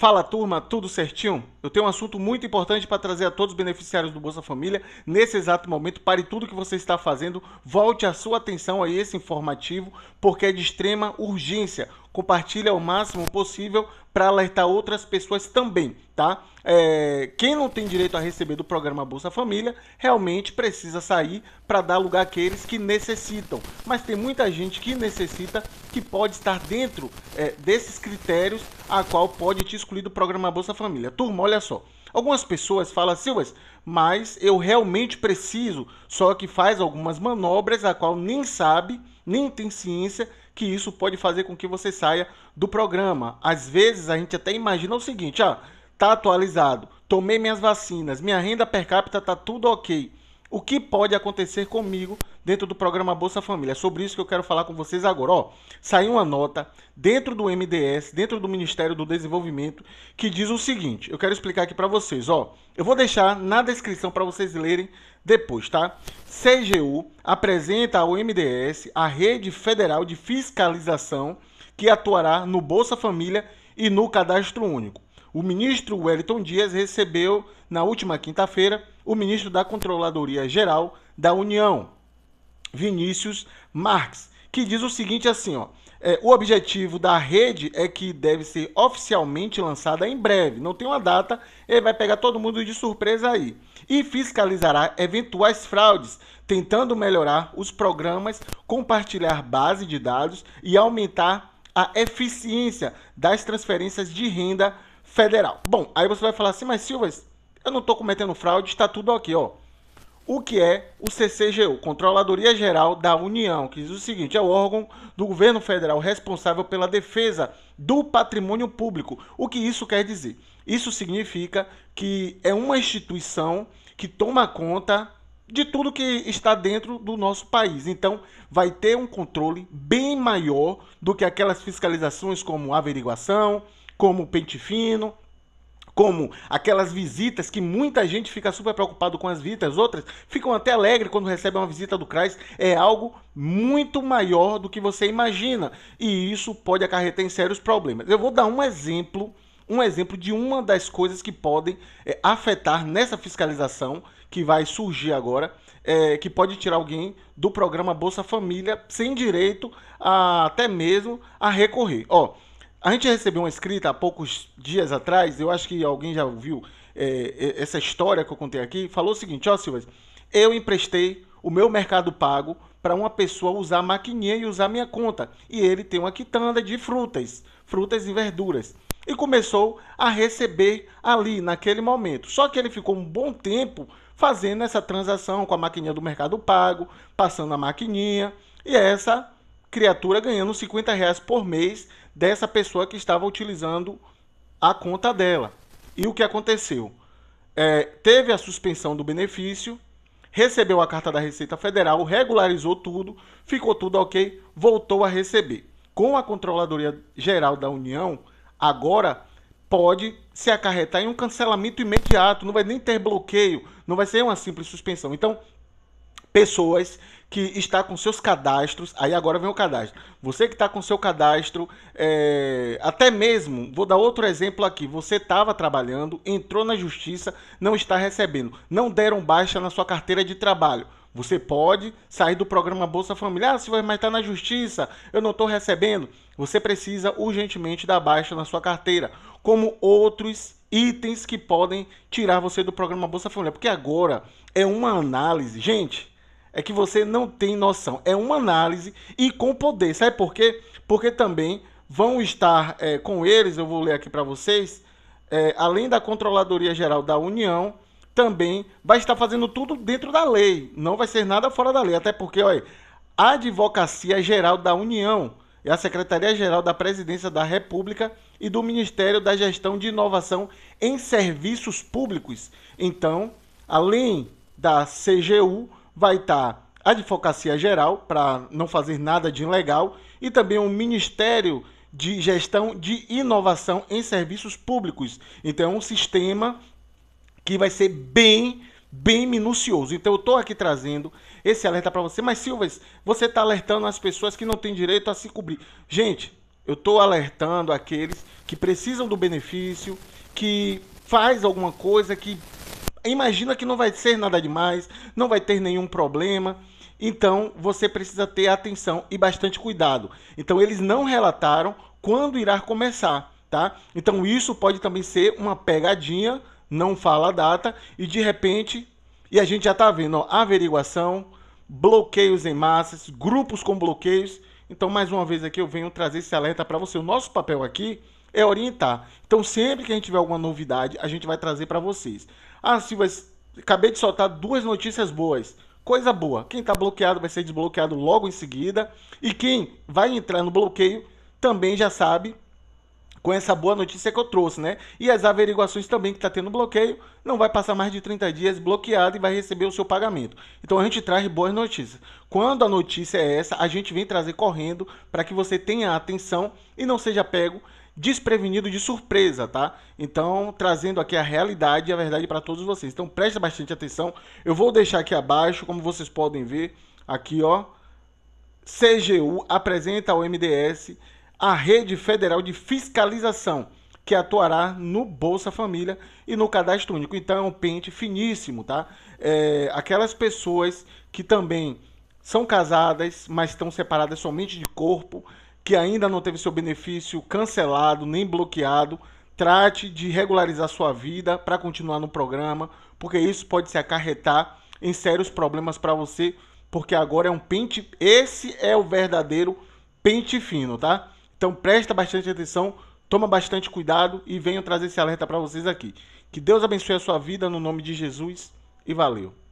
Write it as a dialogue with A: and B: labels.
A: Fala turma, tudo certinho? Eu tenho um assunto muito importante para trazer a todos os beneficiários do Bolsa Família. Nesse exato momento, pare tudo que você está fazendo, volte a sua atenção a esse informativo, porque é de extrema urgência. Compartilhe ao máximo possível para alertar outras pessoas também, tá? É, quem não tem direito a receber do programa Bolsa Família realmente precisa sair para dar lugar àqueles que necessitam. Mas tem muita gente que necessita que pode estar dentro é, desses critérios a qual pode te excluir do programa Bolsa Família. Turma, olha só. Algumas pessoas falam assim, mas eu realmente preciso, só que faz algumas manobras a qual nem sabe, nem tem ciência que isso pode fazer com que você saia do programa. Às vezes a gente até imagina o seguinte, ah, tá atualizado, tomei minhas vacinas, minha renda per capita tá tudo ok o que pode acontecer comigo dentro do programa Bolsa Família. É sobre isso que eu quero falar com vocês agora. Ó, saiu uma nota dentro do MDS, dentro do Ministério do Desenvolvimento, que diz o seguinte. Eu quero explicar aqui para vocês. Ó, eu vou deixar na descrição para vocês lerem depois, tá? CGU apresenta ao MDS a Rede Federal de Fiscalização que atuará no Bolsa Família e no Cadastro Único. O ministro Wellington Dias recebeu, na última quinta-feira, o ministro da Controladoria Geral da União, Vinícius Marx, que diz o seguinte assim, ó, é, o objetivo da rede é que deve ser oficialmente lançada em breve, não tem uma data, ele vai pegar todo mundo de surpresa aí. E fiscalizará eventuais fraudes, tentando melhorar os programas, compartilhar base de dados e aumentar a eficiência das transferências de renda federal. Bom, aí você vai falar assim, mas Silvas, eu não estou cometendo fraude, está tudo aqui, ó. O que é o CCGU, Controladoria Geral da União, que diz o seguinte: é o órgão do governo federal responsável pela defesa do patrimônio público. O que isso quer dizer? Isso significa que é uma instituição que toma conta de tudo que está dentro do nosso país. Então, vai ter um controle bem maior do que aquelas fiscalizações como averiguação, como o pente fino, como aquelas visitas que muita gente fica super preocupado com as visitas, outras ficam até alegre quando recebem uma visita do CRAS, é algo muito maior do que você imagina, e isso pode acarretar em sérios problemas. Eu vou dar um exemplo, um exemplo de uma das coisas que podem é, afetar nessa fiscalização que vai surgir agora, é, que pode tirar alguém do programa Bolsa Família sem direito a, até mesmo a recorrer. Ó, a gente recebeu uma escrita há poucos dias atrás, eu acho que alguém já ouviu é, é essa história que eu contei aqui, falou o seguinte, ó oh, Silvas, eu emprestei o meu mercado pago para uma pessoa usar a maquininha e usar minha conta. E ele tem uma quitanda de frutas, frutas e verduras. E começou a receber ali, naquele momento. Só que ele ficou um bom tempo fazendo essa transação com a maquininha do mercado pago, passando a maquininha, e essa criatura ganhando 50 reais por mês dessa pessoa que estava utilizando a conta dela. E o que aconteceu? É, teve a suspensão do benefício, recebeu a carta da Receita Federal, regularizou tudo, ficou tudo ok, voltou a receber. Com a Controladoria Geral da União, agora pode se acarretar em um cancelamento imediato, não vai nem ter bloqueio, não vai ser uma simples suspensão. Então, pessoas que está com seus cadastros, aí agora vem o cadastro. Você que está com seu cadastro, é, até mesmo, vou dar outro exemplo aqui. Você estava trabalhando, entrou na justiça, não está recebendo, não deram baixa na sua carteira de trabalho. Você pode sair do programa Bolsa Família. Ah, se vai mais estar tá na justiça, eu não estou recebendo. Você precisa urgentemente dar baixa na sua carteira, como outros itens que podem tirar você do programa Bolsa Família. Porque agora é uma análise, gente é que você não tem noção. É uma análise e com poder. Sabe por quê? Porque também vão estar é, com eles, eu vou ler aqui para vocês, é, além da Controladoria Geral da União, também vai estar fazendo tudo dentro da lei. Não vai ser nada fora da lei. Até porque, olha, a Advocacia Geral da União é a Secretaria-Geral da Presidência da República e do Ministério da Gestão de Inovação em Serviços Públicos. Então, além da CGU, vai estar tá a Advocacia Geral, para não fazer nada de ilegal, e também o Ministério de Gestão de Inovação em Serviços Públicos. Então, é um sistema que vai ser bem bem minucioso. Então eu estou aqui trazendo esse alerta para você. Mas Silvas, você está alertando as pessoas que não têm direito a se cobrir. Gente, eu estou alertando aqueles que precisam do benefício, que faz alguma coisa, que imagina que não vai ser nada demais, não vai ter nenhum problema. Então você precisa ter atenção e bastante cuidado. Então eles não relataram quando irá começar, tá? Então isso pode também ser uma pegadinha, não fala a data e de repente e a gente já está vendo ó, averiguação, bloqueios em massas, grupos com bloqueios. Então mais uma vez aqui eu venho trazer esse alerta para você. O nosso papel aqui é orientar. Então sempre que a gente tiver alguma novidade, a gente vai trazer para vocês. Ah, Silvas, acabei de soltar duas notícias boas. Coisa boa. Quem está bloqueado vai ser desbloqueado logo em seguida. E quem vai entrar no bloqueio também já sabe com essa boa notícia que eu trouxe, né? E as averiguações também que está tendo bloqueio, não vai passar mais de 30 dias bloqueado e vai receber o seu pagamento. Então a gente traz boas notícias. Quando a notícia é essa, a gente vem trazer correndo para que você tenha atenção e não seja pego desprevenido de surpresa, tá? Então, trazendo aqui a realidade e a verdade para todos vocês. Então, presta bastante atenção. Eu vou deixar aqui abaixo, como vocês podem ver, aqui, ó. CGU apresenta ao MDS a Rede Federal de Fiscalização, que atuará no Bolsa Família e no Cadastro Único. Então, é um pente finíssimo, tá? É, aquelas pessoas que também são casadas, mas estão separadas somente de corpo que ainda não teve seu benefício cancelado nem bloqueado, trate de regularizar sua vida para continuar no programa, porque isso pode se acarretar em sérios problemas para você, porque agora é um pente, esse é o verdadeiro pente fino, tá? Então presta bastante atenção, toma bastante cuidado e venho trazer esse alerta para vocês aqui. Que Deus abençoe a sua vida no nome de Jesus e valeu.